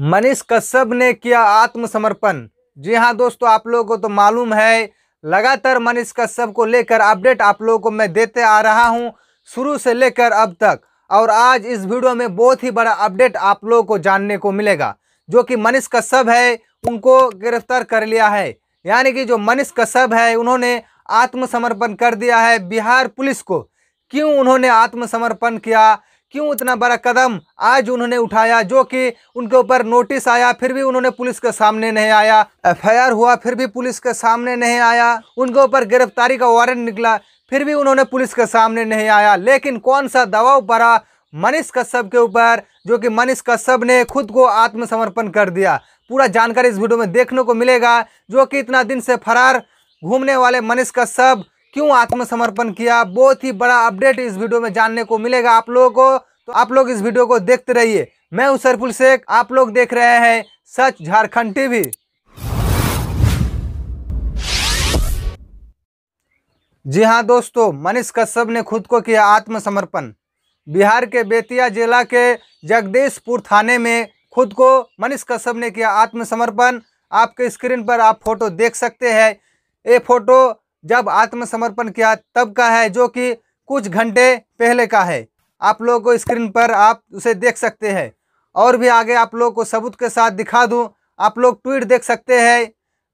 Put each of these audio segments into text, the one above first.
मनीष कश्यप ने किया आत्मसमर्पण जी हाँ दोस्तों आप लोगों को तो मालूम है लगातार मनीष कश्यप को लेकर अपडेट आप लोगों को मैं देते आ रहा हूँ शुरू से लेकर अब तक और आज इस वीडियो में बहुत ही बड़ा अपडेट आप लोगों को जानने को मिलेगा जो कि मनीष कश्यप है उनको गिरफ्तार कर लिया है यानी कि जो मनीष कश्यप है उन्होंने आत्मसमर्पण कर दिया है बिहार पुलिस को क्यों उन्होंने आत्मसमर्पण किया क्यों इतना बड़ा कदम आज उन्होंने उठाया जो कि उनके ऊपर नोटिस आया फिर भी उन्होंने पुलिस के सामने नहीं आया एफ हुआ फिर भी पुलिस के सामने नहीं आया उनके ऊपर गिरफ्तारी का वारंट निकला फिर भी उन्होंने पुलिस के सामने नहीं आया लेकिन कौन सा दबाव पड़ा मनीष कश्यप के ऊपर जो कि मनीष कश्यप ने खुद को आत्मसमर्पण कर दिया पूरा जानकारी इस वीडियो में देखने को मिलेगा जो कि इतना दिन से फरार घूमने वाले मनीष कश्यप क्यों आत्मसमर्पण किया बहुत ही बड़ा अपडेट इस वीडियो में जानने को मिलेगा आप लोगों को तो आप लोग इस वीडियो को देखते रहिए मैं उसरपुल शेख आप लोग देख रहे हैं सच झारखंड टीवी जी हाँ दोस्तों मनीष कश्यप ने खुद को किया आत्मसमर्पण बिहार के बेतिया जिला के जगदीशपुर थाने में खुद को मनीष कश्यप ने किया आत्मसमर्पण आपके स्क्रीन पर आप फोटो देख सकते हैं ये फोटो जब आत्मसमर्पण किया तब का है जो कि कुछ घंटे पहले का है आप लोगों को स्क्रीन पर आप उसे देख सकते हैं और भी आगे आप लोगों को सबूत के साथ दिखा दूं आप लोग ट्वीट देख सकते हैं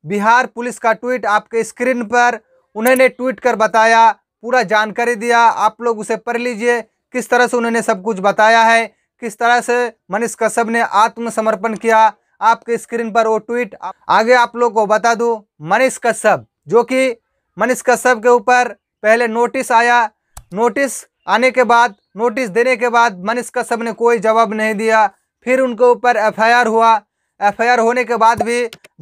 बिहार पुलिस का ट्वीट आपके स्क्रीन पर उन्होंने ट्वीट कर बताया पूरा जानकारी दिया आप लोग उसे पढ़ लीजिए किस तरह से उन्होंने सब कुछ बताया है किस तरह से मनीष कश्यप ने आत्मसमर्पण किया आपके स्क्रीन पर वो ट्वीट आगे आप लोग को बता दूं मनीष कश्यप जो कि मनीष कश्यप के ऊपर पहले नोटिस आया नोटिस आने के बाद नोटिस देने के बाद मनीष कश्यप ने कोई जवाब नहीं दिया फिर उनके ऊपर एफआईआर हुआ एफआईआर होने के बाद भी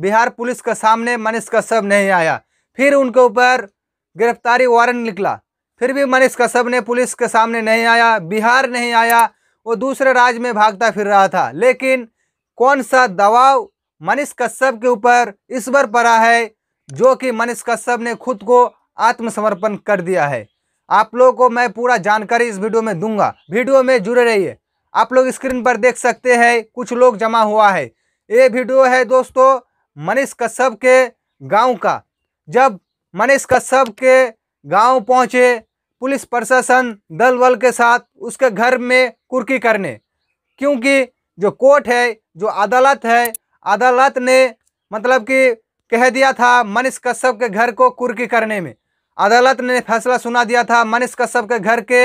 बिहार पुलिस के सामने मनीष कश्यप नहीं आया फिर उनके ऊपर गिरफ्तारी वारंट निकला फिर भी मनीष कश्यप ने पुलिस के सामने नहीं आया बिहार नहीं आया वो दूसरे राज्य में भागता फिर रहा था लेकिन कौन सा दबाव मनीष कश्यप के ऊपर इस बार पड़ा है जो कि मनीष कश्यप ने खुद को आत्मसमर्पण कर दिया है आप लोगों को मैं पूरा जानकारी इस वीडियो में दूंगा वीडियो में जुड़े रहिए आप लोग स्क्रीन पर देख सकते हैं कुछ लोग जमा हुआ है ये वीडियो है दोस्तों मनीष कश्यप के गांव का जब मनीष कश्यप के गांव पहुंचे पुलिस प्रशासन दल बल के साथ उसके घर में कुर्की करने क्योंकि जो कोर्ट है जो अदालत है अदालत ने मतलब कि कह दिया था मनीष कश्यप के घर को कुर्की करने में अदालत ने फैसला सुना दिया था मनीष कश्यप के घर के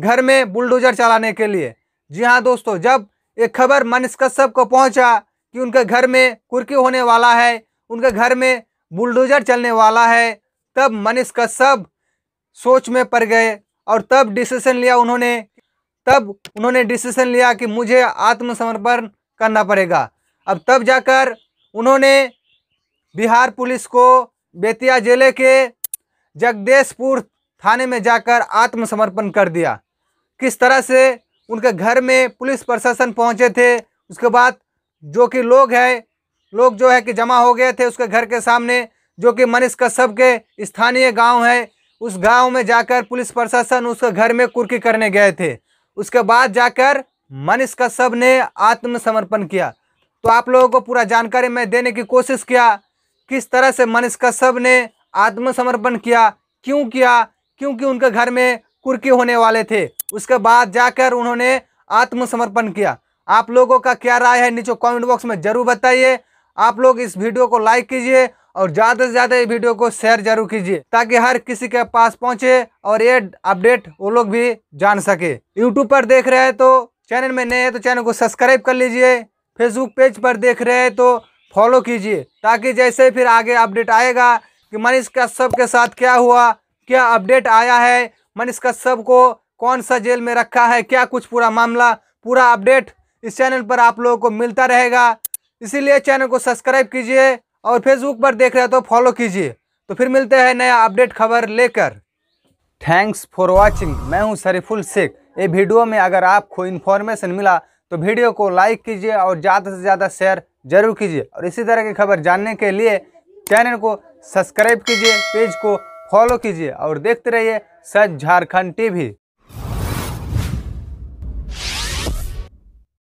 घर में बुलडोजर चलाने के लिए जी हाँ दोस्तों जब ये खबर मनीष कश्यप को पहुंचा कि उनके घर में कुर्की होने वाला है उनके घर में बुलडोजर चलने वाला है तब मनीष कश्यप सोच में पड़ गए और तब डिसीजन लिया उन्होंने तब उन्होंने डिसीजन लिया कि मुझे आत्मसमर्पण करना पड़ेगा अब तब जाकर उन्होंने बिहार पुलिस को बेतिया जिले के जगदेशपुर थाने में जाकर आत्मसमर्पण कर दिया किस तरह से उनके घर में पुलिस प्रशासन पहुंचे थे उसके बाद जो कि लोग हैं लोग जो है कि जमा हो गए थे उसके घर के सामने जो कि मनीष कश्यप के स्थानीय गांव है उस गांव में जाकर पुलिस प्रशासन उसके घर में कुर्की करने गए थे उसके बाद जाकर मनीष कश्यप ने आत्मसमर्पण किया तो आप लोगों को पूरा जानकारी मैं देने की कोशिश किया किस तरह से मनीष कश्यप ने आत्मसमर्पण किया क्यों किया क्योंकि उनके घर में कुर्की होने वाले थे उसके बाद जाकर उन्होंने आत्मसमर्पण किया आप लोगों का क्या राय है नीचे कमेंट बॉक्स में ज़रूर बताइए आप लोग इस वीडियो को लाइक कीजिए और ज़्यादा से ज़्यादा ये वीडियो को शेयर जरूर कीजिए ताकि हर किसी के पास पहुंचे और ये अपडेट वो लोग भी जान सके यूट्यूब पर देख रहे हैं तो चैनल में नए हैं तो चैनल को सब्सक्राइब कर लीजिए फेसबुक पेज पर देख रहे हैं तो फॉलो कीजिए ताकि जैसे फिर आगे अपडेट आएगा कि मनीष कश्यप के साथ क्या हुआ क्या अपडेट आया है मनीष कश्यप को कौन सा जेल में रखा है क्या कुछ पूरा मामला पूरा अपडेट इस चैनल पर आप लोगों को मिलता रहेगा इसीलिए चैनल को सब्सक्राइब कीजिए और फेसबुक पर देख रहे हो तो फॉलो कीजिए तो फिर मिलते हैं नया अपडेट खबर लेकर थैंक्स फॉर वॉचिंग मैं हूं शरीफुल शेख ये वीडियो में अगर आपको इन्फॉर्मेशन मिला तो वीडियो को लाइक कीजिए और ज़्यादा से ज़्यादा शेयर जरूर कीजिए और इसी तरह की खबर जानने के लिए चैनल को सब्सक्राइब कीजिए पेज को फॉलो कीजिए और देखते रहिए सच झारखंड टीवी